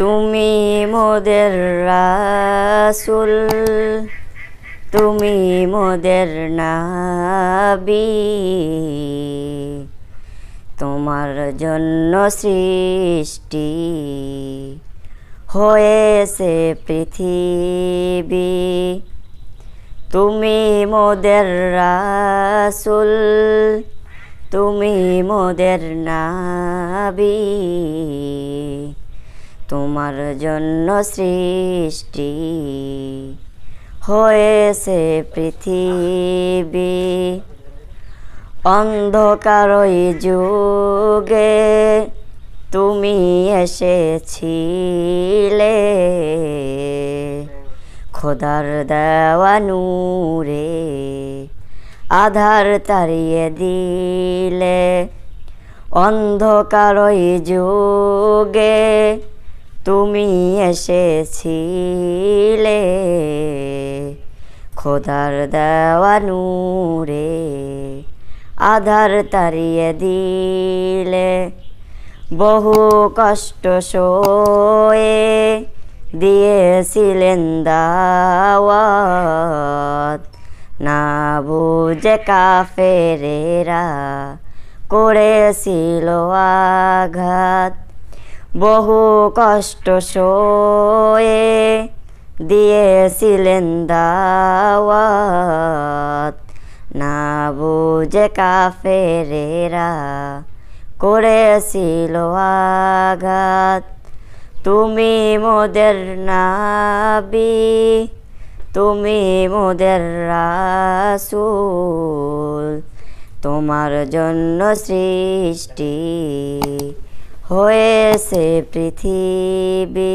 তুমি মোদের রাসুল তুমি মোদের নাবি তোমার জন্য সৃষ্টি হয়েছে পৃথিবী তুমি মোদের রাসুল তুমি মোদের নাবি তোমার জন্য সৃষ্টি হয়েছে পৃথিবী অন্ধকারই যুগে তুমি এসেছিলে খোদার দেওয়ানুরে আধার তাড়িয়ে দিলে অন্ধকারই যুগে তুমি এসেছিলে খোদার দেওয়া নূরে আধার তারিয়ে দিলে বহু কষ্ট শোয়ে দিয়েছিলেন দাওয়াত না বুঝে কাফেরেরা করেছিল আঘাত বহু কষ্ট শোয়ে দিয়েছিলেন দাওয়াত না বুঝে কাফেরেরা করেছিল আঘাত তুমি মোদের নাবি তুমি মোদের রাসুল তোমার জন্য সৃষ্টি হয়েছে পৃথিবী